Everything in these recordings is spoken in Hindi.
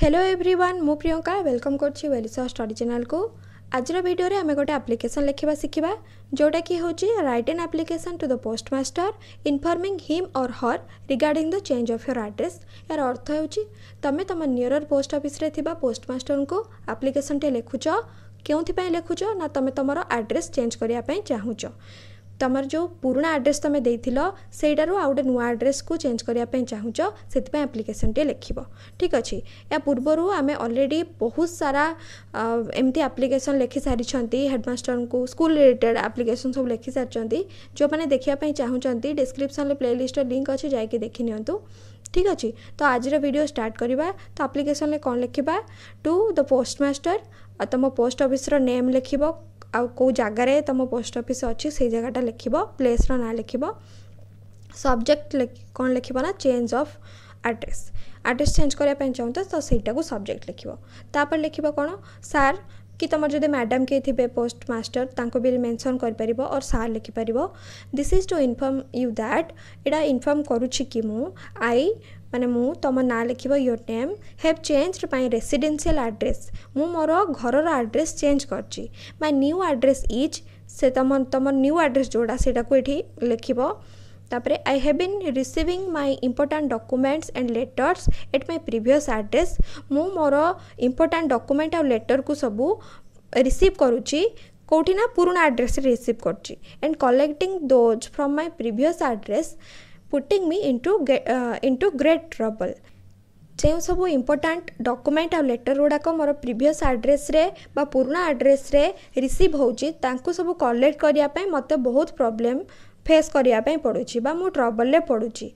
हेलो एव्रीवन मु प्रियंका वेलकम करलिशा स्टडी चैनल को आज भिडियो आम गोटे आप्लिकेसन लिखा शिखा जोटा कि हूँ write and application to the postmaster informing him or her regarding the change of your address यार अर्थ हो तुम्हें तुम नियरर पोस्ट अफिश्रे पोस्टमास्टर को आप्लिकेसन टे लिखु क्यों लिखुच ना तुम तुम आड्रेस चेंज करने चाहू तुम्हार जो पुराण आड्रेस तुम देठारू आ गए नुआ आड्रेस को चेंज करने चाहूँ से आप्लिकेसन टे लिख ठीक अच्छे या पूर्व आम अलरेडी बहुत सारा एमती आप्लिकेसन लिखि सारी हेडमास्टर को स्कूल रिलेटेड आप्लिकेसन सब लिखि सारी जो मैंने देखापी चाहूँ डिस्क्रिपन प्ले लिस्ट लिंक अच्छे जाइए देखी नि ठीक अच्छे तो आज वीडियो स्टार्ट करवा तो आप्लिकेसन कौन लिखा टू द पोस्टमास्टर तुम पोस्ट अफिस्र नेम लिख आउ कौ जगार तुम पोस्ट अफिस् अच्छे से जगटा लिख प्लेस ना लिख सब्जेक्ट कौन लिखना change of address address change करने चाहता तो सहीटा को सब्जेक्ट लिखे लिख सार କି ତୁମର ଯଦି ମ୍ୟାଡ଼ାମ୍ କିଏ ଥିବେ ପୋଷ୍ଟ ମାଷ୍ଟର ତାଙ୍କୁ ବି ମେନସନ୍ କରିପାରିବ ଅର୍ ସାର୍ ଲେଖିପାରିବ this is to inform you that ଏଇଟା ଇନଫର୍ମ କରୁଛି କି ମୁଁ ଆଇ ମାନେ ମୁଁ ତୁମ ନାଁ ଲେଖିବ your name have change my residential address ମୁଁ ମୋର ଘରର ଆଡ୍ରେସ୍ ଚେଞ୍ଜ କରିଛି ମାଇ ନ୍ୟୁ ଆଡ୍ରେସ୍ ଇଜ୍ ସେ ତୁମ ତୁମ ନ୍ୟୁ ଆଡ୍ରେସ୍ ଯେଉଁଟା ସେଇଟାକୁ ଏଠି ଲେଖିବ ତାପରେ I have been receiving my important documents and letters at my previous address ମୁଁ ମୋର ଇମ୍ପୋର୍ଟାଣ୍ଟ ଡକୁମେଣ୍ଟ ଆଉ ଲେଟର୍କୁ ସବୁ ରିସିଭ୍ କରୁଛି କେଉଁଠି ନା ପୁରୁଣା ଆଡ୍ରେସ୍ରେ ରିସିଭ୍ କରୁଛି and collecting those from my previous address putting me into into great trouble ଯେଉଁ ସବୁ ଇମ୍ପୋର୍ଟାଣ୍ଟ ଡକୁମେଣ୍ଟ ଆଉ ଲେଟର ଗୁଡ଼ାକ ମୋର ପ୍ରିଭିୟସ୍ ଆଡ୍ରେସ୍ରେ ବା ପୁରୁଣା ଆଡ୍ରେସ୍ରେ ରିସିଭ୍ ହେଉଛି ତାଙ୍କୁ ସବୁ କଲେକ୍ଟ କରିବା ପାଇଁ ମୋତେ ବହୁତ ପ୍ରୋବ୍ଲେମ୍ ଫେସ୍ କରିବା ପାଇଁ ପଡ଼ୁଛି ବା ମୁଁ ଟ୍ରବଲ୍ରେ ପଡ଼ୁଛି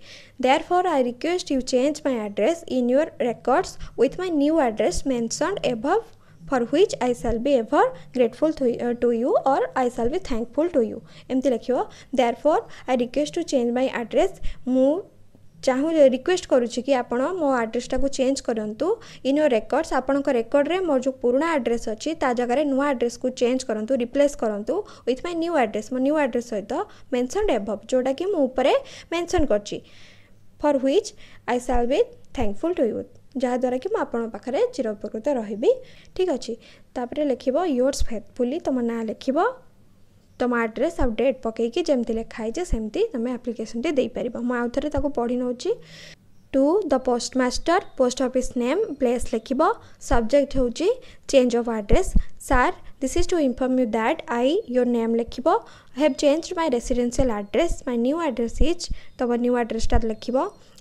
therefore I request you change my address in your records with my new address mentioned above for which I shall be ever grateful to you or I shall be thankful to you ଏମିତି ଲେଖିବ therefore I request to change my address ମୁଁ ଚାହୁଁ ରିକ୍ୱେଷ୍ଟ କରୁଛି କି ଆପଣ ମୋ ଆଡ୍ରେସ୍ଟାକୁ ଚେଞ୍ଜ କରନ୍ତୁ ଇନ୍ ୟୋର୍ ରେକର୍ଡ଼ସ୍ ଆପଣଙ୍କ ରେକର୍ଡ଼ରେ ମୋର ଯେଉଁ ପୁରୁଣା ଆଡ୍ରେସ୍ ଅଛି ତା ଜାଗାରେ ନୂଆ ଆଡ୍ରେସ୍କୁ ଚେଞ୍ଜ କରନ୍ତୁ ରିପ୍ଲେସ୍ କରନ୍ତୁ ୱିଥ୍ ମାଇ ନ୍ୟୁ ଆଡ୍ରେସ୍ ମୋ ନ୍ୟୁ ଆଡ୍ରେସ୍ ସହିତ ମେନ୍ସନ୍ଡ ଏଭବ୍ ଯେଉଁଟାକି ମୁଁ ଉପରେ ମେନ୍ସନ୍ କରିଛି for which I shall be thankful to you ଯାହାଦ୍ୱାରା କି ମୁଁ ଆପଣଙ୍କ ପାଖରେ ଚିର ଉପକୃତ ରହିବି ଠିକ୍ ଅଛି ତାପରେ ଲେଖିବ ୟୋର୍ସ ଫେଥ୍ଫୁଲି ତୁମ ନାଁ ଲେଖିବ तुम आड्रेस आउ डेट पकईकि जमी लिखाही सेमती तुम आप्लिकेसन टेपर मुझे आउ पढ़ी नौ to the postmaster post office name place लिख सब्जेक्ट हो change of address sir this is to inform you that I your name लिख have change my residential address my new address is तुम न्यू आड्रेसटा लिख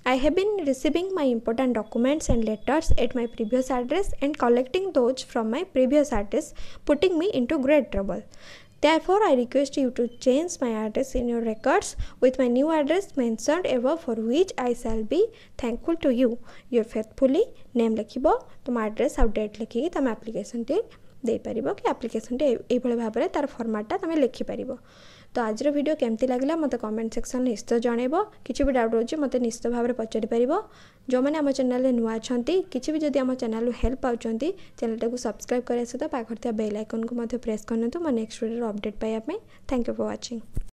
I have been receiving my important documents and letters at my previous address and collecting those from my previous address putting me into great trouble Therefore, I request you to change my address in your records with my new address mentioned above for which I shall be thankful to you. Your faithfully name ଲେଖିବ ତୁମ ଆଡ୍ରେସ୍ ଆଉ ଡେଟ୍ ଲେଖିକି ତୁମେ ଆପ୍ଲିକେସନ୍ଟି ଦେଇପାରିବ କି ଆପ୍ଲିକେସନ୍ଟି ଏଇଭଳି ଭାବରେ ତା'ର ଫର୍ମାଟ୍ଟା ତୁମେ ଲେଖିପାରିବ तो आज भिड केमती लगला मतलब कमेंट सेक्शन निश्चित जन कि भी डाउट रोचे मत निश्चित भाव में पचारिपर जो मैंने आम चेल नुआ अच्छा किसी भी जब आम चेल्रु हेल्प पाँच चैनल को सब्सक्राइब करने सहित पाखे थे बेल आइकन को प्रेस करना मैं नेक्स्ट भिडियो अपडेट पाइबा थैंक यू फर व्वाचिंग